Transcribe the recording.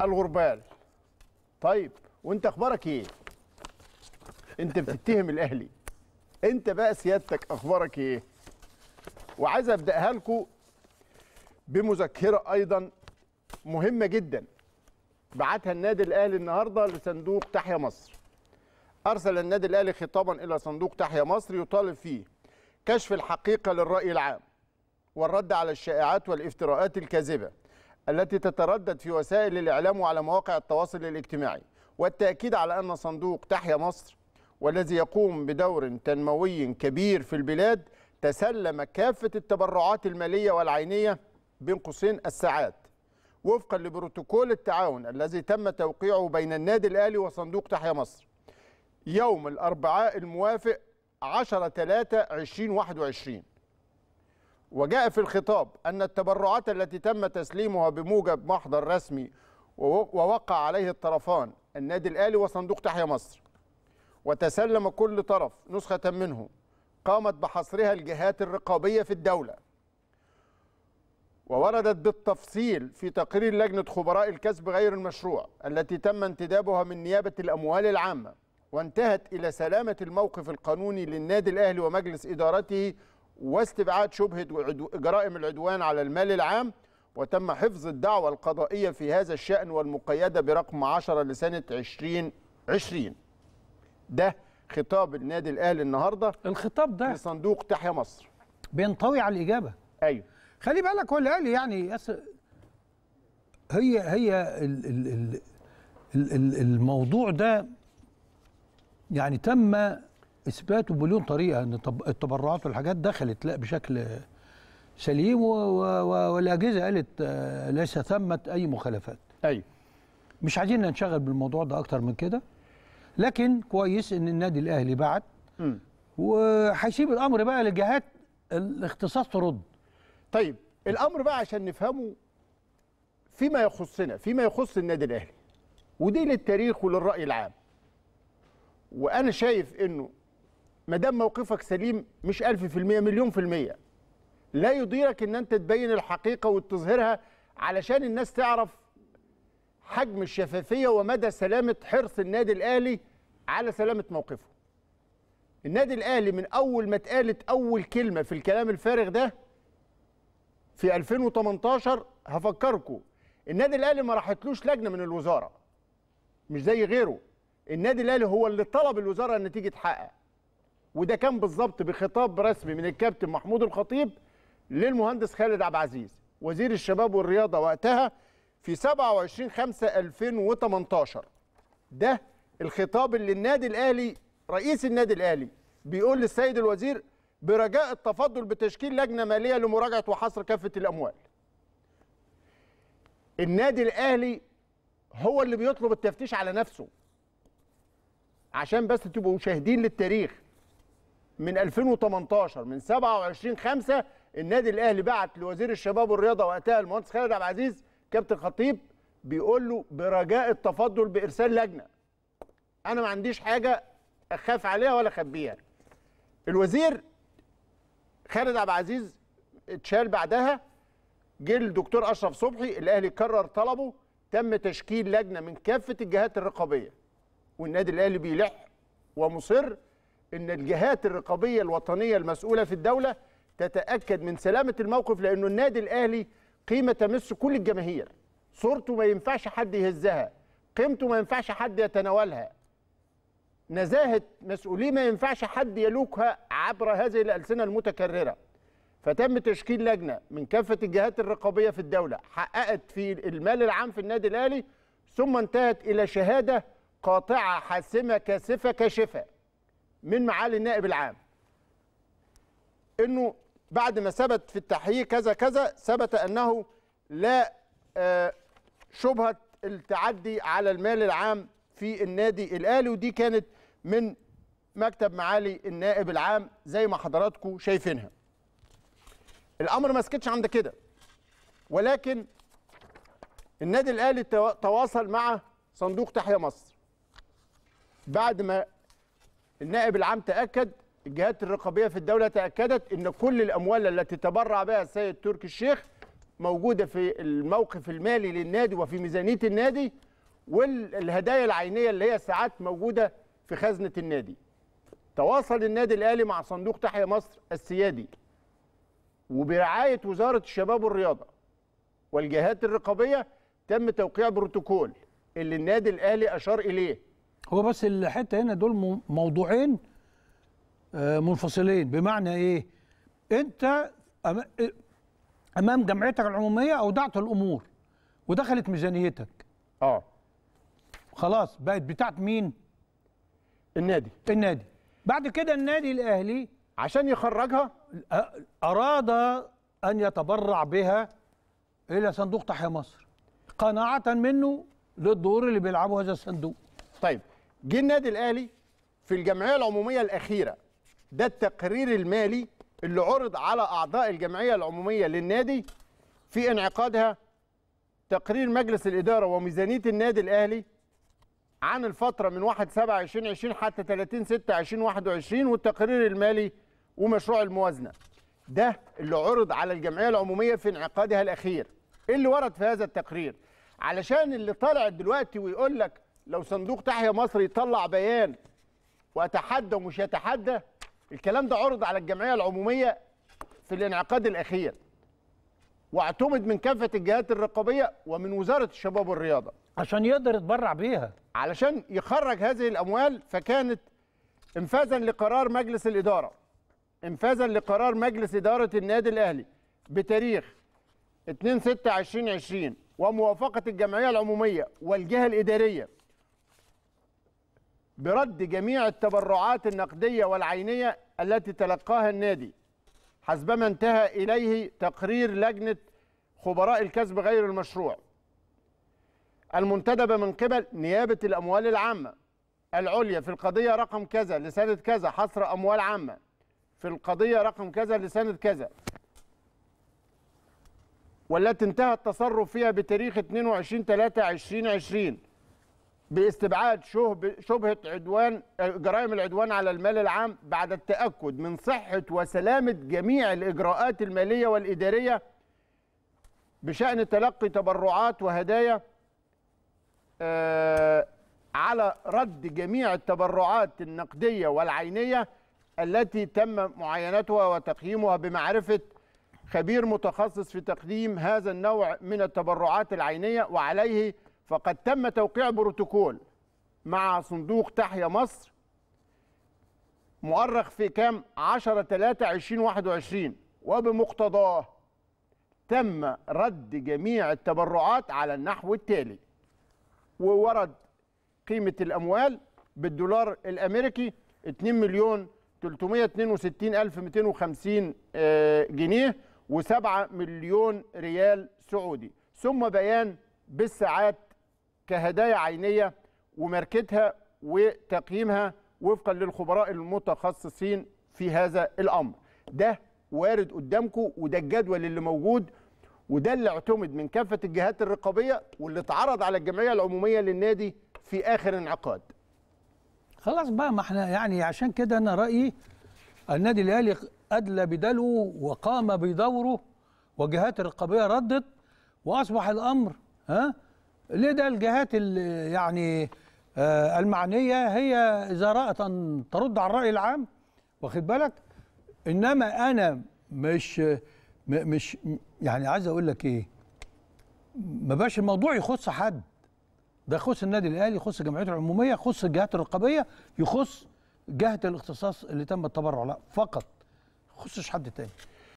الغربال طيب وانت اخبارك ايه انت بتتهم الاهلي انت بقى سيادتك اخبارك ايه وعايز ابداها لكم بمذكره ايضا مهمه جدا بعتها النادي الاهلي النهارده لصندوق تحيا مصر ارسل النادي الاهلي خطابا الى صندوق تحيا مصر يطالب فيه كشف الحقيقه للراي العام والرد على الشائعات والافتراءات الكاذبه التي تتردد في وسائل الإعلام وعلى مواقع التواصل الاجتماعي والتأكيد على أن صندوق تحيا مصر والذي يقوم بدور تنموي كبير في البلاد تسلم كافة التبرعات المالية والعينية بين قوسين الساعات وفقا لبروتوكول التعاون الذي تم توقيعه بين النادي الأهلي وصندوق تحيا مصر يوم الأربعاء الموافق 10 3 2021 وجاء في الخطاب أن التبرعات التي تم تسليمها بموجب محضر رسمي ووقع عليه الطرفان النادي الأهلي وصندوق تحيا مصر وتسلم كل طرف نسخة منه قامت بحصرها الجهات الرقابية في الدولة ووردت بالتفصيل في تقرير لجنة خبراء الكسب غير المشروع التي تم انتدابها من نيابة الأموال العامة وانتهت إلى سلامة الموقف القانوني للنادي الأهلي ومجلس إدارته واستبعاد شبهة جرائم العدوان على المال العام وتم حفظ الدعوة القضائية في هذا الشأن والمقيدة برقم 10 لسنة 2020 ده خطاب النادي الأهلي النهاردة الخطاب ده لصندوق تحيا مصر بينطوي على الإجابة أيوه خلي بالك هو الأهلي يعني يس... هي هي ال ال ال الموضوع ده يعني تم اثباته بمليون طريقه ان التبرعات والحاجات دخلت لا بشكل سليم والاجهزه قالت آه، ليس ثمه اي مخالفات. ايوه مش عايزين ننشغل بالموضوع ده اكتر من كده لكن كويس ان النادي الاهلي بعت وهيسيب الامر بقى لجهات الاختصاص ترد. طيب الامر بقى عشان نفهمه فيما يخصنا فيما يخص النادي الاهلي ودي للتاريخ وللراي العام وانا شايف انه ما دام موقفك سليم مش 1000% مليون في المية لا يضيرك ان انت تبين الحقيقة وتظهرها علشان الناس تعرف حجم الشفافية ومدى سلامة حرص النادي الأهلي على سلامة موقفه النادي الأهلي من أول ما اتقالت أول كلمة في الكلام الفارغ ده في 2018 هفكركم النادي الأهلي ما راحتلوش لجنة من الوزارة مش زي غيره النادي الأهلي هو اللي طلب الوزارة أن تيجي تحقق وده كان بالظبط بخطاب رسمي من الكابتن محمود الخطيب للمهندس خالد عبد العزيز وزير الشباب والرياضه وقتها في 27 5 2018 ده الخطاب اللي النادي الاهلي رئيس النادي الاهلي بيقول للسيد الوزير برجاء التفضل بتشكيل لجنه ماليه لمراجعه وحصر كافه الاموال. النادي الاهلي هو اللي بيطلب التفتيش على نفسه. عشان بس تبقوا شاهدين للتاريخ من 2018 من 27 5 النادي الاهلي بعت لوزير الشباب والرياضه وقتها المهندس خالد عبد العزيز كابتن خطيب بيقول له برجاء التفضل بارسال لجنه انا ما عنديش حاجه اخاف عليها ولا اخبيها الوزير خالد عبد العزيز اتشال بعدها جه الدكتور اشرف صبحي الاهلي كرر طلبه تم تشكيل لجنه من كافه الجهات الرقابيه والنادي الاهلي بيلح ومصر ان الجهات الرقابيه الوطنيه المسؤوله في الدوله تتاكد من سلامه الموقف لانه النادي الاهلي قيمه تمس كل الجماهير صورته ما ينفعش حد يهزها قيمته ما ينفعش حد يتناولها نزاهه مسؤوليه ما ينفعش حد يلوكها عبر هذه الالسنه المتكرره فتم تشكيل لجنه من كافه الجهات الرقابيه في الدوله حققت في المال العام في النادي الاهلي ثم انتهت الى شهاده قاطعه حاسمه كاسفه كاشفه من معالي النائب العام انه بعد ما ثبت في التحقيق كذا كذا ثبت انه لا آه، شبهه التعدي على المال العام في النادي الاهلي ودي كانت من مكتب معالي النائب العام زي ما حضراتكم شايفينها الامر ما سكتش عند كده ولكن النادي الاهلي تواصل مع صندوق تحيا مصر بعد ما النائب العام تاكد الجهات الرقابيه في الدوله تاكدت ان كل الاموال التي تبرع بها السيد تركي الشيخ موجوده في الموقف المالي للنادي وفي ميزانيه النادي والهدايا العينيه اللي هي ساعات موجوده في خزنه النادي. تواصل النادي الاهلي مع صندوق تحيا مصر السيادي وبرعايه وزاره الشباب والرياضه والجهات الرقابيه تم توقيع بروتوكول اللي النادي الاهلي اشار اليه هو بس الحته هنا دول موضوعين آه، منفصلين بمعنى ايه انت امام جمعيتك العموميه اودعت الامور ودخلت ميزانيتك اه خلاص بقت بتاعت مين النادي النادي بعد كده النادي الاهلي عشان يخرجها اراد ان يتبرع بها الى صندوق تحيا مصر قناعه منه للدور اللي بيلعبه هذا الصندوق طيب جه النادي الاهلي في الجمعيه العموميه الاخيره ده التقرير المالي اللي عرض على اعضاء الجمعيه العموميه للنادي في انعقادها تقرير مجلس الاداره وميزانيه النادي الاهلي عن الفتره من 1 7 2020 حتى 30 6 2021 والتقرير المالي ومشروع الموازنه ده اللي عرض على الجمعيه العموميه في انعقادها الاخير إيه اللي ورد في هذا التقرير علشان اللي طالع دلوقتي ويقول لك لو صندوق تحيا مصر يطلع بيان واتحدى ومش يتحدى الكلام ده عرض على الجمعيه العموميه في الانعقاد الاخير واعتمد من كافه الجهات الرقابيه ومن وزاره الشباب والرياضه عشان يقدر يتبرع بيها علشان يخرج هذه الاموال فكانت انفاذا لقرار مجلس الاداره انفاذا لقرار مجلس اداره النادي الاهلي بتاريخ 2 6 2020 وموافقه الجمعيه العموميه والجهه الاداريه برد جميع التبرعات النقدية والعينية التي تلقاها النادي حسبما انتهى إليه تقرير لجنة خبراء الكسب غير المشروع المنتدبة من قبل نيابة الأموال العامة العليا في القضية رقم كذا لسنة كذا حصر أموال عامة في القضية رقم كذا لسنة كذا والتي انتهى التصرف فيها بتاريخ 22 3 2020 باستبعاد شبهة عدوان جرائم العدوان على المال العام بعد التأكد من صحة وسلامة جميع الإجراءات المالية والإدارية بشأن تلقي تبرعات وهدايا آه، على رد جميع التبرعات النقدية والعينية التي تم معاينتها وتقييمها بمعرفة خبير متخصص في تقديم هذا النوع من التبرعات العينية وعليه فقد تم توقيع بروتوكول مع صندوق تحيا مصر مؤرخ في كام 10 3 2021 وبمقتضاه تم رد جميع التبرعات على النحو التالي وورد قيمة الأموال بالدولار الأمريكي 2 مليون 362250 آه، جنيه و7 مليون ريال سعودي ثم بيان بالساعات كهدايا عينيه وماركتها وتقييمها وفقا للخبراء المتخصصين في هذا الامر ده وارد قدامكم وده الجدول اللي موجود وده اللي اعتمد من كافه الجهات الرقابيه واللي اتعرض على الجمعيه العموميه للنادي في اخر انعقاد خلاص بقى ما احنا يعني عشان كده انا رايي النادي الاهلي ادلى بدلو وقام بدوره وجهات الرقابيه ردت واصبح الامر ها لدى الجهات يعني آه، المعنيه هي اذا رات ان ترد على الراي العام واخد بالك انما انا مش مش يعني عايز اقول لك ايه ما بقاش الموضوع يخص حد ده يخص النادي الاهلي يخص جمعيته العموميه يخص الجهات الرقابيه يخص جهه الاختصاص اللي تم التبرع لها فقط يخصش حد تاني